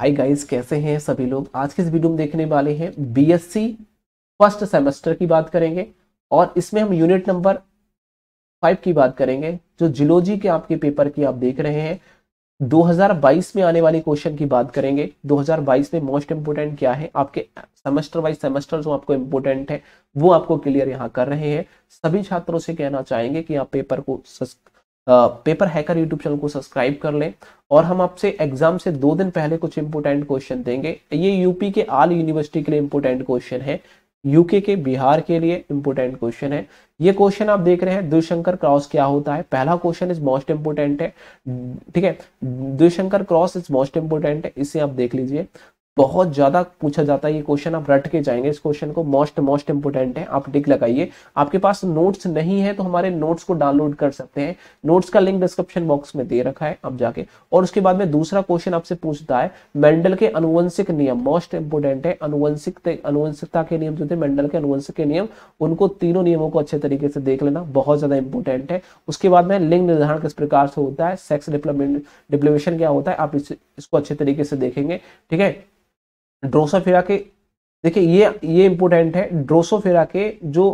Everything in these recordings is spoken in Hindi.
हाय गाइस कैसे हैं सभी लोग आज के इस वीडियो में देखने वाले हैं बीएससी फर्स्ट सेमेस्टर की बात करेंगे और इसमें हम यूनिट नंबर फाइव की बात करेंगे जो जिलोजी के आपके पेपर की आप देख रहे हैं 2022 में आने वाले क्वेश्चन की बात करेंगे 2022 में मोस्ट इंपोर्टेंट क्या है आपके सेमेस्टर वाइज सेमेस्टर जो आपको इंपोर्टेंट है वो आपको क्लियर यहाँ कर रहे हैं सभी छात्रों से कहना चाहेंगे कि आप पेपर को पेपर हैकर यूट्यूब चैनल को सब्सक्राइब कर लें और हम आपसे एग्जाम से दो दिन पहले कुछ इंपोर्टेंट क्वेश्चन देंगे ये यूपी के आल यूनिवर्सिटी के लिए इंपोर्टेंट क्वेश्चन है यूके के बिहार के लिए इंपोर्टेंट क्वेश्चन है ये क्वेश्चन आप देख रहे हैं द्विशंकर क्रॉस क्या होता है पहला क्वेश्चन इज मोस्ट इंपोर्टेंट है ठीक है द्विशंकर क्रॉस इज मोस्ट इंपोर्टेंट है इसे आप देख लीजिए बहुत ज्यादा पूछा जाता है ये क्वेश्चन आप रट के जाएंगे इस क्वेश्चन को मोस्ट मोस्ट इंपोर्टेंट है आप टिक लगाइए आपके पास नोट्स नहीं है तो हमारे नोट्स को डाउनलोड कर सकते हैं नोट्स का लिंक डिस्क्रिप्शन बॉक्स में दे रखा है आप जाके और उसके बाद में दूसरा क्वेश्चन आपसे पूछता है मेंडल के अनुवंशिक नियम मोस्ट इंपोर्टेंट है अनुवंशिक अनुवंशिकता के नियम जो थे मेंडल के अनुवंशिक के नियम उनको तीनों नियमों को अच्छे तरीके से देख लेना बहुत ज्यादा इंपोर्टेंट है उसके बाद में लिंग निर्धारण किस प्रकार से होता है सेक्स डिप्लोमेशन क्या होता है आप इसको अच्छे तरीके से देखेंगे ठीक है ड्रोसोफेरा के देखिए ये ये इंपोर्टेंट है ड्रोसोफेरा के जो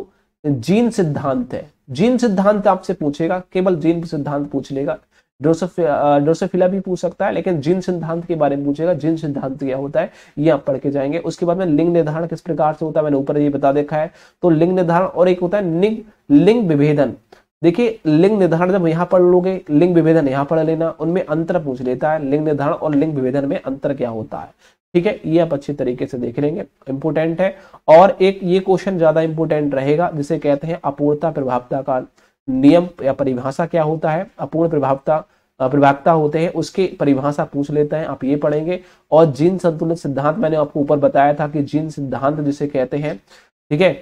जीन सिद्धांत है जीन सिद्धांत आपसे पूछेगा केवल जीन सिद्धांत पूछ लेगा ड्रोसोफिला भी पूछ सकता है लेकिन जीन सिद्धांत के बारे में पूछेगा जीन सिद्धांत क्या होता है ये आप पढ़ के जाएंगे उसके बाद में लिंग निर्धारण किस प्रकार से होता है मैंने ऊपर ये बता देखा है तो लिंग निर्धारण और एक होता है लिंग लिंग विभेदन देखिए लिंग निर्धारण जब यहाँ पढ़ लोगे लिंग विभेदन यहाँ पढ़ लेना उनमें अंतर पूछ लेता है लिंग निर्धारण और लिंग विभेदन में अंतर क्या होता है ठीक है ये आप अच्छे तरीके से देख लेंगे इंपोर्टेंट है और एक ये क्वेश्चन ज्यादा इंपोर्टेंट रहेगा जिसे कहते हैं अपूर्णता प्रभावता का नियम या परिभाषा क्या होता है अपूर्ण प्रभावता प्रभाक्ता होते हैं उसके परिभाषा पूछ लेते हैं आप ये पढ़ेंगे और जिन संतुलित सिद्धांत मैंने आपको ऊपर बताया था कि जिन सिद्धांत जिसे कहते हैं ठीक है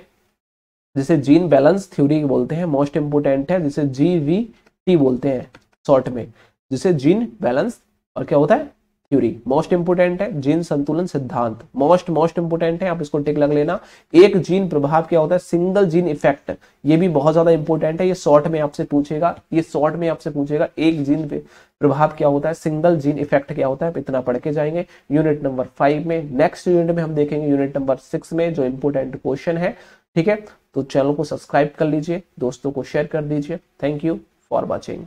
जिसे जीन बैलेंस थ्योरी बोलते हैं मोस्ट इंपोर्टेंट है जिसे जी वी टी बोलते हैं शॉर्ट में जिसे जीन बैलेंस और क्या होता है थ्योरी मोस्ट इंपोर्टेंट है जीन संतुलन सिद्धांत मोस्ट मोस्ट इंपोर्टेंट है आप इसको टिक लग लेना एक जीन प्रभाव क्या होता है सिंगल जीन इफेक्ट ये भी बहुत ज्यादा इंपोर्टेंट है ये शॉर्ट में आपसे पूछेगा ये शॉर्ट में आपसे पूछेगा एक जीन पे प्रभाव क्या होता है सिंगल जीन इफेक्ट क्या होता है इतना पढ़ के जाएंगे यूनिट नंबर फाइव में नेक्स्ट यूनिट में हम देखेंगे यूनिट नंबर सिक्स में जो इंपोर्टेंट क्वेश्चन है ठीक है तो चैनल को सब्सक्राइब कर लीजिए दोस्तों को शेयर कर दीजिए थैंक यू फॉर वॉचिंग